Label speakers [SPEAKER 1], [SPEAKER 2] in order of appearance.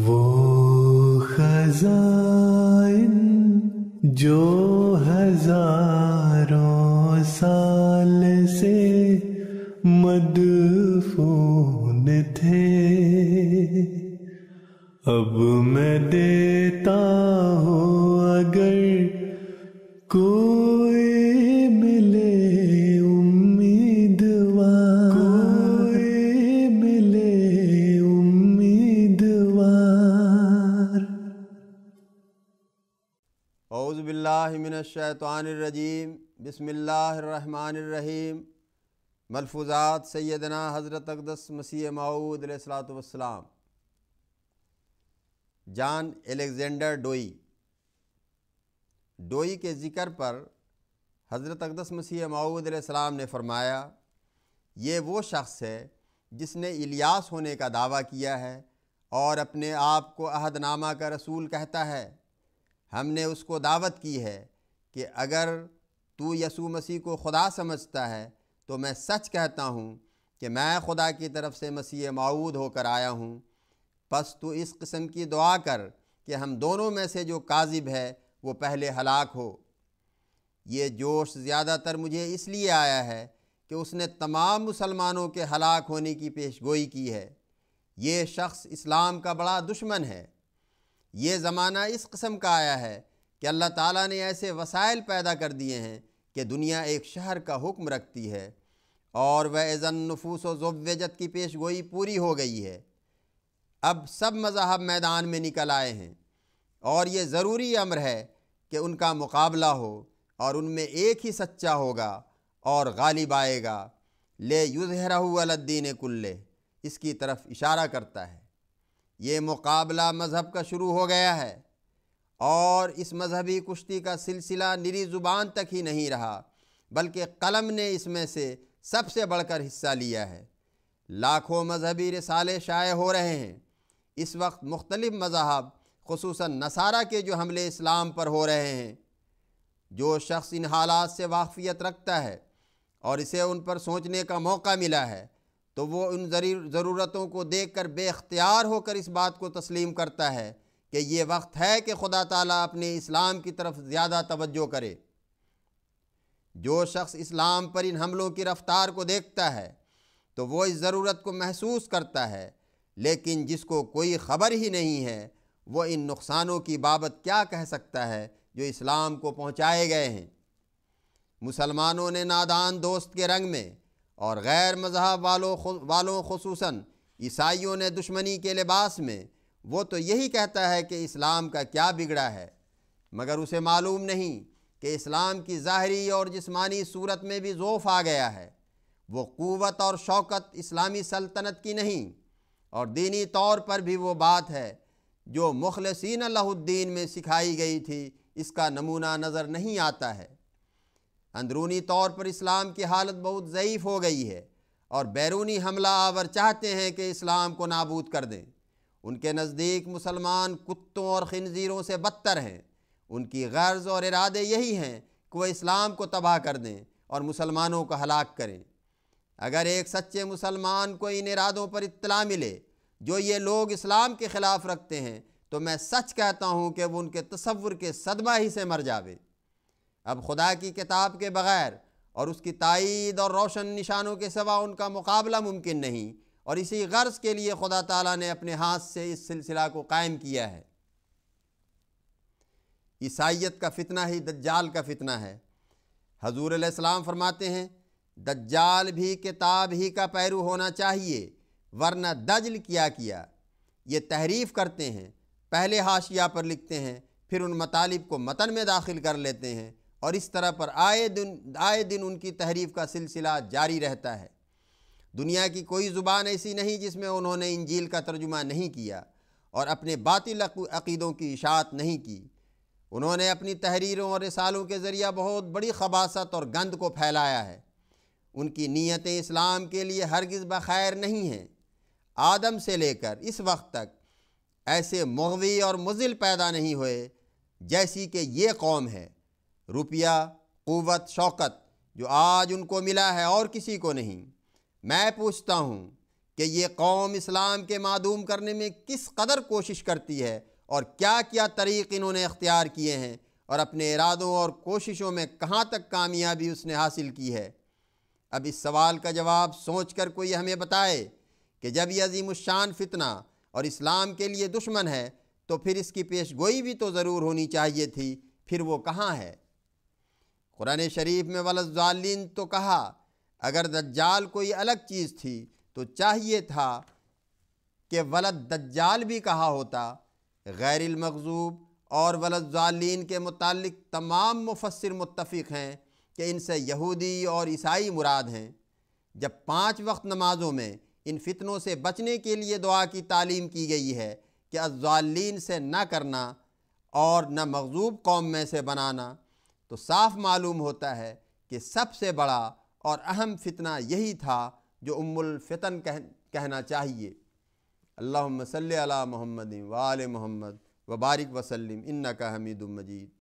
[SPEAKER 1] वो खजाइन जो हजारों साल से मदफून थे अब मैं देता हूँ अगर कोई आउज़बिल्लिमिनशैतरजीम बसमीम मलफूज़ात सैदना हज़रत अकदस मसीह माऊद जान एलेक्ज़ेंडर डोई डोई के ज़िक्र पर हज़रत अकदस मसीह माऊद ने फ़रमाया ये वो शख्स है जिसने इलियास होने का दावा किया है और अपने आप को अहदनामा का रसूल कहता है हमने उसको दावत की है कि अगर तू यसु मसीह को खुदा समझता है तो मैं सच कहता हूँ कि मैं खुदा की तरफ से मसीह माऊद होकर आया हूँ बस तू इस किस्म की दुआ कर कि हम दोनों में से जो काजिब है वो पहले हलाक हो ये जोश ज़्यादातर मुझे इसलिए आया है कि उसने तमाम मुसलमानों के हलाक होने की पेशगोई की है ये शख्स इस्लाम का बड़ा दुश्मन है ये ज़माना इस कस्म का आया है कि अल्लाह ताला ने ऐसे वसाइल पैदा कर दिए हैं कि दुनिया एक शहर का हुक्म रखती है और वह ऐजन नफूस वजत की पेश गोई पूरी हो गई है अब सब मज़ाहब मैदान में निकल आए हैं और ये ज़रूरी अमर है कि उनका मुकाबला हो और उनमें एक ही सच्चा होगा और गालिब आएगा ले युजहरा अलद्दीन कुल्ले इसकी तरफ इशारा करता है ये मुकाबला मज़हब का शुरू हो गया है और इस मजहबी कुश्ती का सिलसिला निरी ज़ुबान तक ही नहीं रहा बल्कि कलम ने इसमें से सबसे बढ़कर हिस्सा लिया है लाखों मजहबी रसाले शाये हो रहे हैं इस वक्त मुख्तलिफ़ मजहब खसूस नसारा के जो हमले इस्लाम पर हो रहे हैं जो शख्स इन हालात से वाकफियत रखता है और इसे उन पर सोचने का मौका मिला है तो वो उन ज़रूरतों को देख कर बेख्तियार होकर इस बात को तस्लीम करता है कि ये वक्त है कि खुदा ताला अपने इस्लाम की तरफ ज़्यादा तवज्जो करे जो शख्स इस्लाम पर इन हमलों की रफ़्तार को देखता है तो वो इस ज़रूरत को महसूस करता है लेकिन जिसको कोई ख़बर ही नहीं है वो इन नुकसानों की बाबत क्या कह सकता है जो इस्लाम को पहुँचाए गए हैं मुसलमानों ने नादान दोस्त के रंग में और गैर मजहब वालों वालों खसूस ईसाइयों ने दुश्मनी के लिबास में वो तो यही कहता है कि इस्लाम का क्या बिगड़ा है मगर उसे मालूम नहीं कि इस्लाम की ज़ाहरी और जिस्मानी सूरत में भी ज़ोफ़ आ गया है वो क़वत और शौकत इस्लामी सल्तनत की नहीं और दीनी तौर पर भी वो बात है जो मुखलसिन अल्लाउद्दीन में सिखाई गई थी इसका नमूना नज़र नहीं आता है अंदरूनी तौर पर इस्लाम की हालत बहुत ज़यीफ़ हो गई है और बैरूनी हमला आवर चाहते हैं कि इस्लाम को नाबूद कर दें उनके नज़दीक मुसलमान कुत्तों और खनज़ीरों से बदतर हैं उनकी गर्ज और इरादे यही हैं कि वह इस्लाम को तबाह कर दें और मुसलमानों को हलाक करें अगर एक सच्चे मुसलमान को इन इरादों पर इतला मिले जो ये लोग इस्लाम के ख़िलाफ़ रखते हैं तो मैं सच कहता हूँ कि वो उनके तस्वुर के सदमा ही से मर जावे अब खुदा की किताब के बग़ैर और उसकी तइद और रोशन निशानों के सिवा उनका मुकाबला मुमकिन नहीं और इसी गर्ज के लिए खुदा ताला ने अपने हाथ से इस सिलसिला को कायम किया है ईसाइत का फितना ही दज्जाल का फितना है हजूर अलैहिस्सलाम फरमाते हैं दज्जाल भी किताब ही का पैरू होना चाहिए वरना दजल किया किया ये तहरीफ़ करते हैं पहले हाशिया पर लिखते हैं फिर उन मतालिब को मतन में दाखिल कर लेते हैं और इस तरह पर आए दिन आए दिन उनकी तहरीफ का सिलसिला जारी रहता है दुनिया की कोई ज़ुबान ऐसी नहीं जिसमें उन्होंने इंजील का तर्जुमा नहीं किया और अपने बातिल अकीदों की इशात नहीं की उन्होंने अपनी तहरीरों और रिसालों के ज़रिए बहुत बड़ी खबासत और गंद को फैलाया है उनकी नीयतें इस्लाम के लिए हरगिज़ बखैर नहीं हैं आदम से लेकर इस वक्त तक ऐसे मगवी और मुजिल पैदा नहीं हुए जैसी कि ये कौम है रुपया क़वत शौकत जो आज उनको मिला है और किसी को नहीं मैं पूछता हूँ कि ये कौम इस्लाम के मदूम करने में किस कदर कोशिश करती है और क्या क्या तरीक़ इन्होंने अख्तियार किए हैं और अपने इरादों और कोशिशों में कहाँ तक कामयाबी उसने हासिल की है अब इस सवाल का जवाब सोच कर कोई हमें बताए कि जब यह अजीमशान फितना और इस्लाम के लिए दुश्मन है तो फिर इसकी पेश गोई भी तो ज़रूर होनी चाहिए थी फिर वो कहाँ है कुरान शरीफ में वलजालिन तो कहा अगर दज्जाल कोई अलग चीज़ थी तो चाहिए था कि वलद दज्जाल भी कहा होता गैरमकजूब और वलदालीन के मुतल तमाम मुफसर मुतफ़ हैं कि इनसे यहूदी और ईसाई मुराद हैं जब पाँच वक्त नमाज़ों में इन फितनों से बचने के लिए दुआ की तालीम की गई है कि अजालीन से ना करना और न मकजूब कौम में से बनाना तो साफ मालूम होता है कि सबसे बड़ा और अहम फितना यही था जो उम्मुल फितन कह कहना चाहिए अल्लाह सल मोहम्मद वाल महमद वबारिक वसलम इन्ना का हमीद मजीद